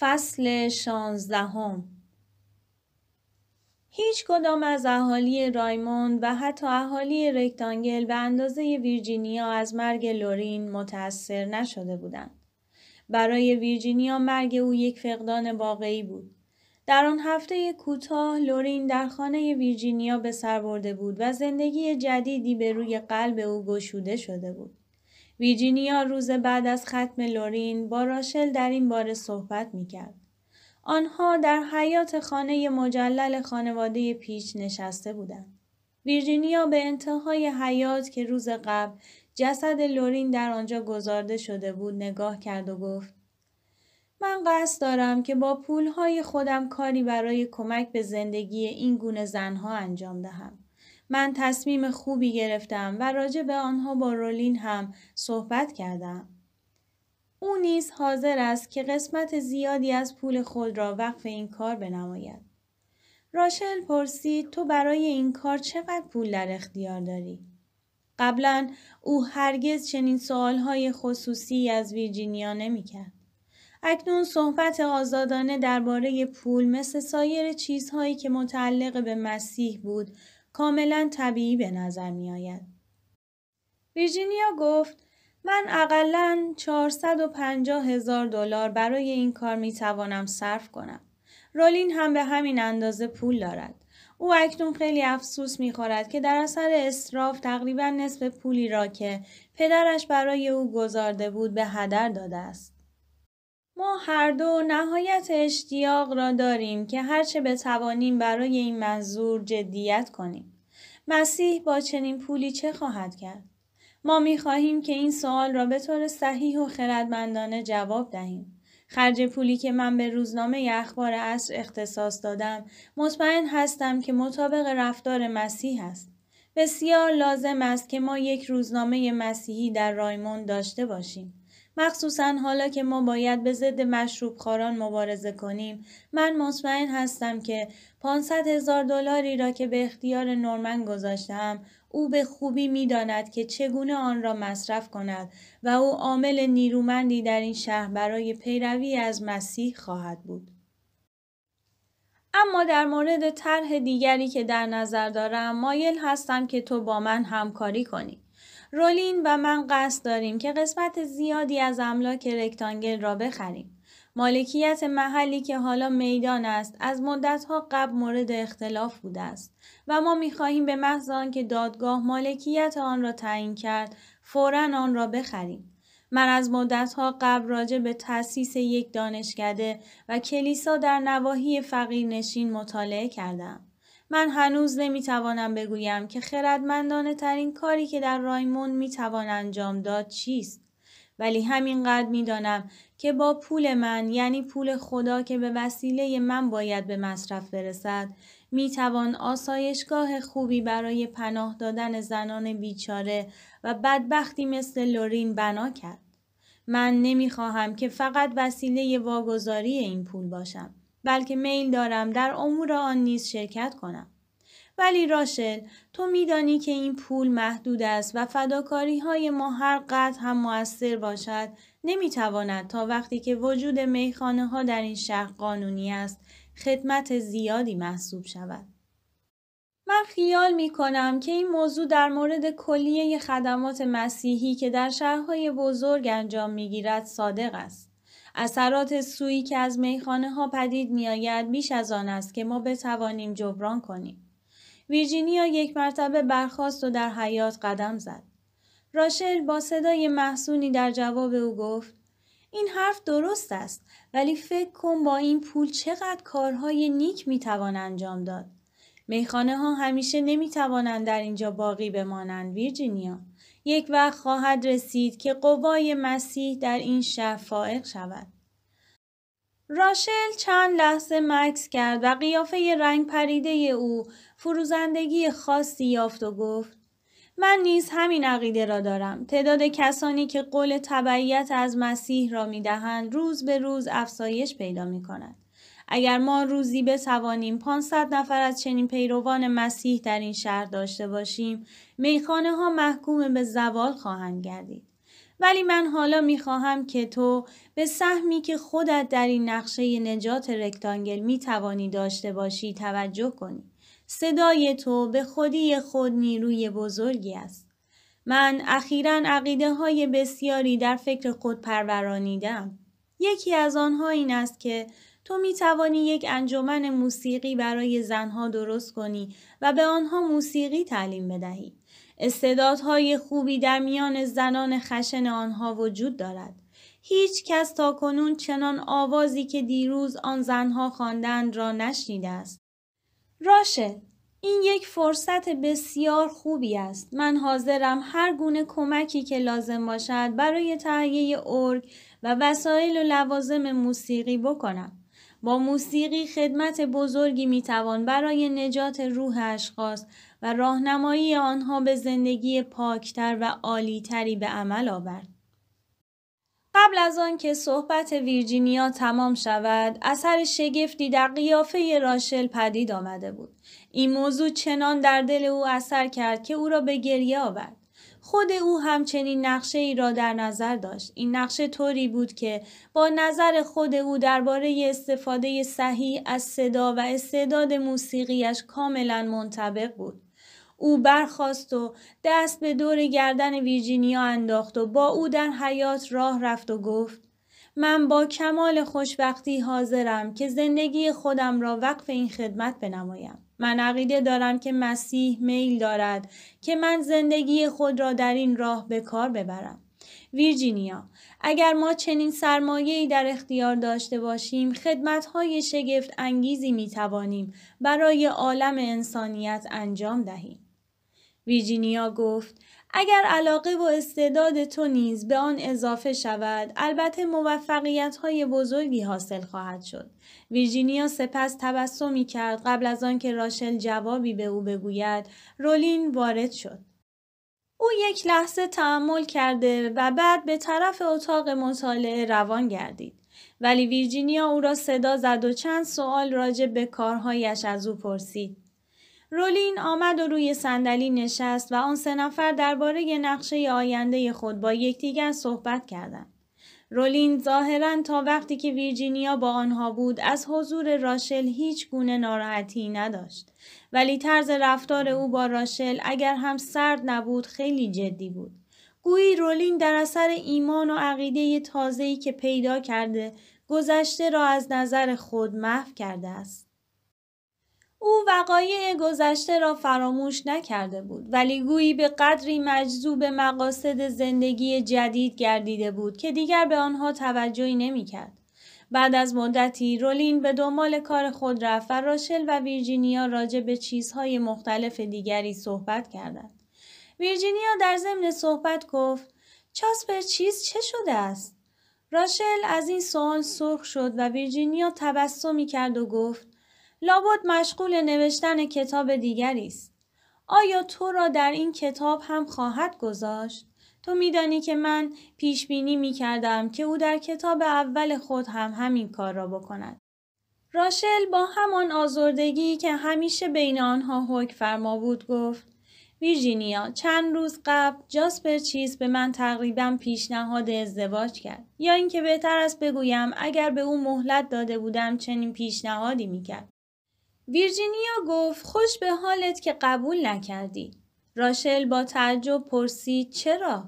فصل شانزدهم هیچ کدام از اهالی رایموند و حتی اهالی رکتانگل به اندازه ویرجینیا از مرگ لورین متأثر نشده بودند. برای ویرجینیا مرگ او یک فقدان واقعی بود. در آن هفته کوتاه لورین در خانه ویرجینیا به سر برده بود و زندگی جدیدی به روی قلب او گشوده شده بود. ویرجینیا روز بعد از ختم لورین با راشل در این باره صحبت میکرد. آنها در حیات خانه مجلل خانواده پیچ نشسته بودند. ویرجینیا به انتهای حیات که روز قبل جسد لورین در آنجا گذارده شده بود نگاه کرد و گفت من قصد دارم که با پولهای خودم کاری برای کمک به زندگی این گونه زنها انجام دهم. من تصمیم خوبی گرفتم و راجع به آنها با رولین هم صحبت کردم. او نیز حاضر است که قسمت زیادی از پول خود را وقف این کار بنماید. راشل پرسید تو برای این کار چقدر پول در اختیار داری؟ قبلا او هرگز چنین سوالهای خصوصی از ویرجینیا نمیکرد. اکنون صحبت آزادانه درباره پول مثل سایر چیزهایی که متعلق به مسیح بود کاملا طبیعی به نظر می آید. ویرجینیا گفت من اقلا 450 هزار دلار برای این کار می توانم صرف کنم. رولین هم به همین اندازه پول دارد. او اکنون خیلی افسوس می خورد که در اثر اصراف تقریبا نصف پولی را که پدرش برای او گذارده بود به هدر داده است. ما هر دو نهایت اشتیاق را داریم که هرچه بتوانیم برای این منظور جدیت کنیم. مسیح با چنین پولی چه خواهد کرد؟ ما می خواهیم که این سوال را به طور صحیح و خردمندانه جواب دهیم. خرج پولی که من به روزنامه اخبار اصر اختصاص دادم مطمئن هستم که مطابق رفتار مسیح است. بسیار لازم است که ما یک روزنامه مسیحی در رایمون داشته باشیم. مخصوصا حالا که ما باید به ضد خاران مبارزه کنیم من مطمئن هستم که 500 هزار دلاری را که به اختیار نورمن گذاشتم او به خوبی میداند که چگونه آن را مصرف کند و او عامل نیرومندی در این شهر برای پیروی از مسیح خواهد بود اما در مورد طرح دیگری که در نظر دارم مایل هستم که تو با من همکاری کنی رولین و من قصد داریم که قسمت زیادی از املاک رکتانگل را بخریم. مالکیت محلی که حالا میدان است از مدتها قبل مورد اختلاف بوده است و ما میخواهیم به محض آنکه دادگاه مالکیت آن را تعیین کرد فورا آن را بخریم من از مدتها قبل راجع به تأسیس یک دانشکده و کلیسا در نواحی فقیرنشین مطالعه کردم من هنوز نمیتوانم بگویم که خردمندانه ترین کاری که در رایمون میتوان انجام داد چیست ولی همینقدر میدانم که با پول من یعنی پول خدا که به وسیله من باید به مصرف برسد میتوان آسایشگاه خوبی برای پناه دادن زنان بیچاره و بدبختی مثل لورین بنا کرد من نمیخواهم که فقط وسیله واگذاری این پول باشم بلکه میل دارم در امور آن نیز شرکت کنم ولی راشل تو میدانی که این پول محدود است و فداکاری های ما هر هم موثر باشد نمیتواند تا وقتی که وجود میخانه ها در این شهر قانونی است خدمت زیادی محسوب شود. من خیال می کنم که این موضوع در مورد کلیه خدمات مسیحی که در شهرهای بزرگ انجام می گیرد صادق است. اثرات سویی که از میخانه ها پدید میآید بیش از آن است که ما بتوانیم جبران کنیم. ویرجینیا یک مرتبه برخاست و در حیات قدم زد. راشل با صدای محسونی در جواب او گفت این حرف درست است ولی فکر کن با این پول چقدر کارهای نیک می توان انجام داد. میخانه ها همیشه نمی توانند در اینجا باقی بمانند ویرجینیا. یک وقت خواهد رسید که قوای مسیح در این شهر فائق شود. راشل چند لحظه مکس کرد و قیافه رنگ پریده او فروزندگی خاصی یافت و گفت من نیز همین عقیده را دارم تعداد کسانی که قول تبعیت از مسیح را دهند روز به روز افزایش پیدا می کند. اگر ما روزی بتوانیم 500 نفر از چنین پیروان مسیح در این شهر داشته باشیم میخانه ها محکوم به زوال خواهند گردید ولی من حالا میخواهم که تو به سهمی که خودت در این نقشه نجات رکتانگل میتوانی داشته باشی توجه کنی صدای تو به خودی خود نیروی بزرگی است من اخیرا عقیده های بسیاری در فکر خود پرورانیدم یکی از آنها این است که تو می توانی یک انجمن موسیقی برای زنها درست کنی و به آنها موسیقی تعلیم بدهی. استعدادهای خوبی در میان زنان خشن آنها وجود دارد. هیچ کس تا کنون چنان آوازی که دیروز آن زنها خواندند را نشنیده است. راشل این یک فرصت بسیار خوبی است. من حاضرم هر گونه کمکی که لازم باشد برای تهیه ارگ و وسایل و لوازم موسیقی بکنم. با موسیقی خدمت بزرگی میتوان برای نجات روح اشخاص و راهنمایی آنها به زندگی پاکتر و عالیتری به عمل آورد. قبل از آن که صحبت ویرجینیا تمام شود، اثر شگفتی در قیافه راشل پدید آمده بود. این موضوع چنان در دل او اثر کرد که او را به گریه آورد. خود او همچنین نقشه ای را در نظر داشت. این نقشه طوری بود که با نظر خود او درباره استفاده صحیح از صدا و استعداد موسیقیش کاملا منطبق بود. او برخاست و دست به دور گردن ویرجینیا انداخت و با او در حیات راه رفت و گفت من با کمال خوشبختی حاضرم که زندگی خودم را وقف این خدمت بنمایم. من عقیده دارم که مسیح میل دارد که من زندگی خود را در این راه به کار ببرم. ویرجینیا اگر ما چنین سرمایه‌ای در اختیار داشته باشیم خدمت‌های شگفت انگیزی می توانیم برای عالم انسانیت انجام دهیم. ویرجینیا گفت اگر علاقه و استعداد تو نیز به آن اضافه شود البته موفقیت های بزرگی حاصل خواهد شد ویرجینیا سپس تبسمی کرد قبل از آنکه راشل جوابی به او بگوید رولین وارد شد او یک لحظه تحمل کرده و بعد به طرف اتاق مطالعه روان گردید ولی ویرجینیا او را صدا زد و چند سوال راجع به کارهایش از او پرسید رولین آمد و روی صندلی نشست و آن سه نفر درباره نقشه آینده خود با یکدیگر صحبت کردند. رولین ظاهرا تا وقتی که ویرجینیا با آنها بود از حضور راشل هیچ گونه ناراحتی نداشت ولی طرز رفتار او با راشل اگر هم سرد نبود خیلی جدی بود گویی رولین در اثر ایمان و عقیده تازه‌ای که پیدا کرده گذشته را از نظر خود محو کرده است او وقایع گذشته را فراموش نکرده بود ولی گویی به قدری مجذوب مقاصد زندگی جدید گردیده بود که دیگر به آنها توجهی نمیکرد. بعد از مدتی رولین به دنبال کار خود رفت و راشل و ویرجینیا راجع به چیزهای مختلف دیگری صحبت کردند. ویرجینیا در ضمن صحبت گفت چاسپر چیز چه شده است؟ راشل از این سوال سرخ شد و ویرجینیا تبسمی کرد و گفت لابد مشغول نوشتن کتاب دیگری است آیا تو را در این کتاب هم خواهد گذاشت تو میدانی که من پیش بینی می کردم که او در کتاب اول خود هم همین کار را بکند راشل با همان آزردگی که همیشه بین آنها حک فرما بود گفت ویرجینیا چند روز قبل جاسپر چیز به من تقریبا پیشنهاد ازدواج کرد یا اینکه بهتر است بگویم اگر به او مهلت داده بودم چنین پیشنهادی میکرد ویرجینیا گفت خوش به حالت که قبول نکردی. راشل با تعجب پرسید چرا؟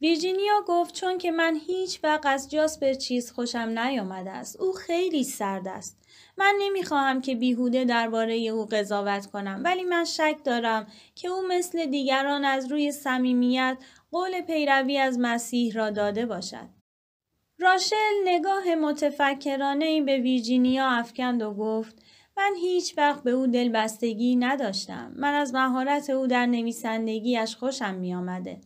ویرجینیا گفت چون که من هیچ وقت از جاسپر چیز خوشم نیامده است. او خیلی سرد است. من نمیخواهم که بیهوده درباره او قضاوت کنم ولی من شک دارم که او مثل دیگران از روی صمیمیت قول پیروی از مسیح را داده باشد. راشل نگاه متفکرانه ای به ویرجینیا افکند و گفت من هیچ وقت به او دلبستگی نداشتم. من از مهارت او در نویسندگیش خوشم می آمده.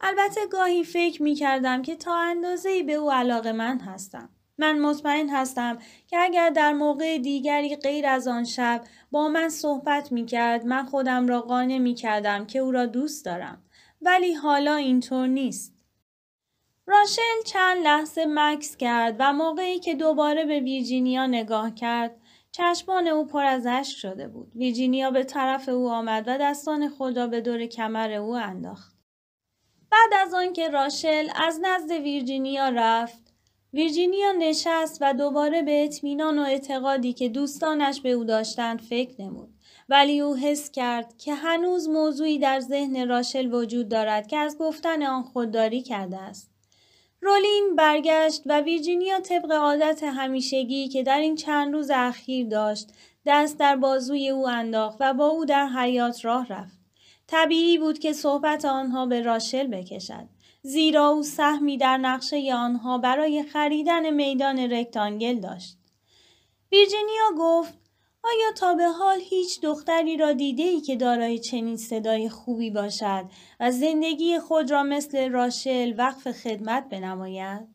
البته گاهی فکر می کردم که تا ای به او علاقه من هستم. من مطمئن هستم که اگر در موقع دیگری غیر از آن شب با من صحبت می کرد من خودم را قانع می کردم که او را دوست دارم. ولی حالا اینطور نیست. راشل چند لحظه مکس کرد و موقعی که دوباره به ویرجینیا نگاه کرد چشمان او پر از اشک شده بود. ویرجینیا به طرف او آمد و دستان خود را به دور کمر او انداخت. بعد از آنکه راشل از نزد ویرجینیا رفت، ویرجینیا نشست و دوباره به اطمینان و اعتقادی که دوستانش به او داشتند فکر نمود. ولی او حس کرد که هنوز موضوعی در ذهن راشل وجود دارد که از گفتن آن خودداری کرده است. رولین برگشت و ویرجینیا طبق عادت همیشگی که در این چند روز اخیر داشت دست در بازوی او انداخت و با او در حیات راه رفت. طبیعی بود که صحبت آنها به راشل بکشد. زیرا او سهمی در نقشه آنها برای خریدن میدان رکتانگل داشت. ویرجینیا گفت آیا تا به حال هیچ دختری را دیده ای که دارای چنین صدای خوبی باشد و زندگی خود را مثل راشل وقف خدمت بنماید؟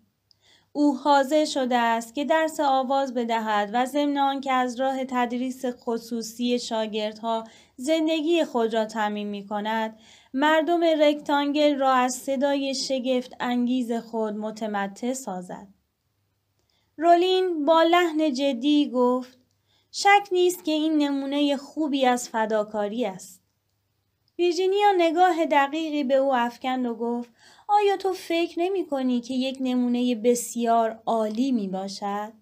او حاضر شده است که درس آواز بدهد و ضمن که از راه تدریس خصوصی شاگردها زندگی خود را تمیم می کند مردم رکتانگل را از صدای شگفت انگیز خود متمتع سازد رولین با لحن جدی گفت شک نیست که این نمونه خوبی از فداکاری است. ویرجینیا نگاه دقیقی به او افکند و گفت آیا تو فکر نمی کنی که یک نمونه بسیار عالی می باشد؟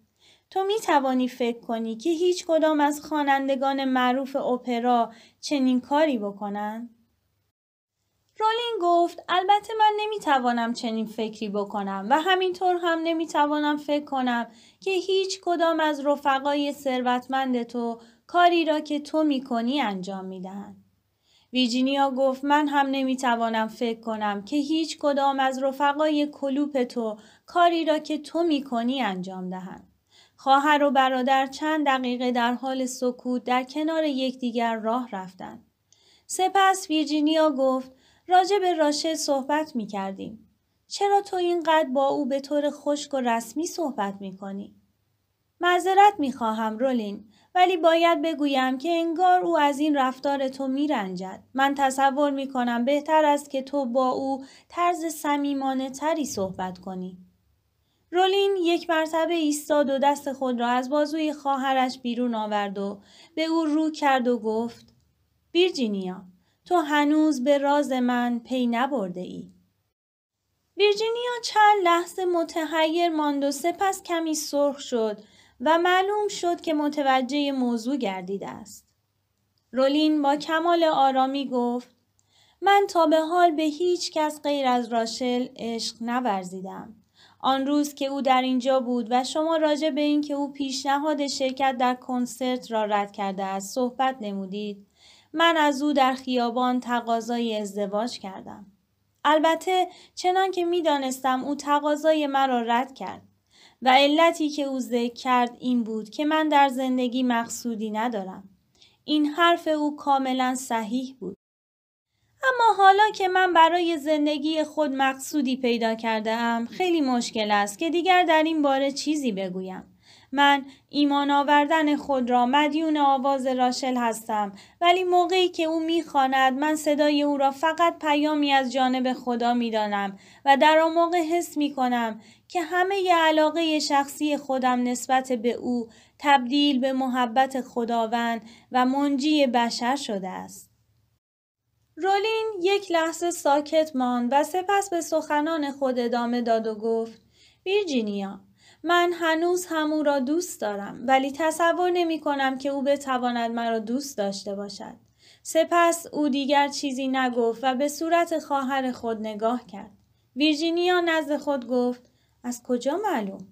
تو می توانی فکر کنی که هیچ کدام از خوانندگان معروف اپرا چنین کاری بکنند؟ رولین گفت البته من نمیتوانم چنین فکری بکنم و همینطور هم نمیتوانم فکر کنم که هیچ کدام از رفقای ثروتمند تو کاری را که تو میکنی انجام میدهند. ویرجینیا گفت من هم نمیتوانم فکر کنم که هیچ کدام از رفقای کلوپ تو کاری را که تو میکنی انجام دهند. خواهر و برادر چند دقیقه در حال سکوت در کنار یکدیگر راه رفتند. سپس ویرجینیا گفت راجع به راشد صحبت می کردیم. چرا تو اینقدر با او به طور خشک و رسمی صحبت می کنی؟ معذرت می خواهم رولین ولی باید بگویم که انگار او از این رفتار تو می رنجد. من تصور می کنم بهتر است که تو با او طرز سمیمانه تری صحبت کنی. رولین یک مرتبه ایستاد و دست خود را از بازوی خواهرش بیرون آورد و به او رو کرد و گفت ویرجینیا تو هنوز به راز من پی نبرده ای. ویرجینیا چند لحظه متحیر ماند و سپس کمی سرخ شد و معلوم شد که متوجه موضوع گردیده است. رولین با کمال آرامی گفت من تا به حال به هیچ کس غیر از راشل عشق نورزیدم. آن روز که او در اینجا بود و شما راجع به اینکه او پیشنهاد شرکت در کنسرت را رد کرده است صحبت نمودید من از او در خیابان تقاضای ازدواج کردم. البته چنان که می دانستم او تقاضای مرا رد کرد و علتی که او ذکر کرد این بود که من در زندگی مقصودی ندارم. این حرف او کاملا صحیح بود. اما حالا که من برای زندگی خود مقصودی پیدا کرده ام خیلی مشکل است که دیگر در این باره چیزی بگویم. من ایمان آوردن خود را مدیون آواز راشل هستم ولی موقعی که او میخواند من صدای او را فقط پیامی از جانب خدا میدانم و در آن موقع حس کنم که همه ی علاقه شخصی خودم نسبت به او تبدیل به محبت خداوند و منجی بشر شده است. رولین یک لحظه ساکت ماند و سپس به سخنان خود ادامه داد و گفت ویرجینیا من هنوز هم را دوست دارم ولی تصور نمی کنم که او بتواند مرا دوست داشته باشد. سپس او دیگر چیزی نگفت و به صورت خواهر خود نگاه کرد. ویرجینیا نزد خود گفت از کجا معلوم؟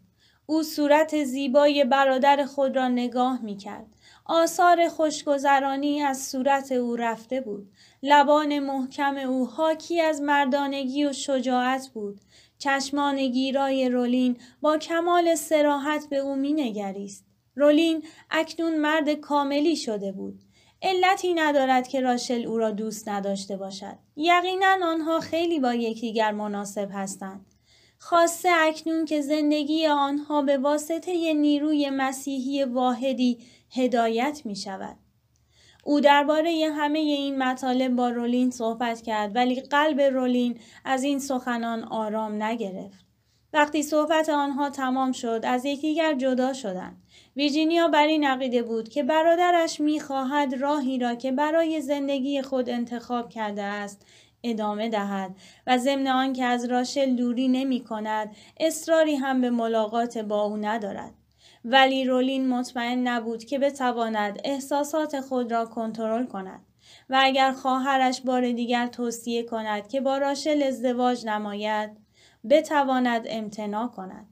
او صورت زیبای برادر خود را نگاه می کرد. آثار خوشگذرانی از صورت او رفته بود. لبان محکم او حاکی از مردانگی و شجاعت بود. چشمان گیرای رولین با کمال سراحت به او مینگریست رولین اکنون مرد کاملی شده بود علتی ندارد که راشل او را دوست نداشته باشد یقینا آنها خیلی با یکدیگر مناسب هستند خاصه اکنون که زندگی آنها به واسطه نیروی مسیحی واحدی هدایت می شود. او درباره همه این مطالب با رولین صحبت کرد ولی قلب رولین از این سخنان آرام نگرفت. وقتی صحبت آنها تمام شد از یکدیگر جدا شدند ویرجینیا بر این عقیده بود که برادرش میخواهد راهی را که برای زندگی خود انتخاب کرده است ادامه دهد و ضمن آنکه از راشل دوری نمی کند اصراری هم به ملاقات با او ندارد ولی رولین مطمئن نبود که بتواند احساسات خود را کنترل کند و اگر خواهرش بار دیگر توصیه کند که با راشل ازدواج نماید بتواند امتناع کند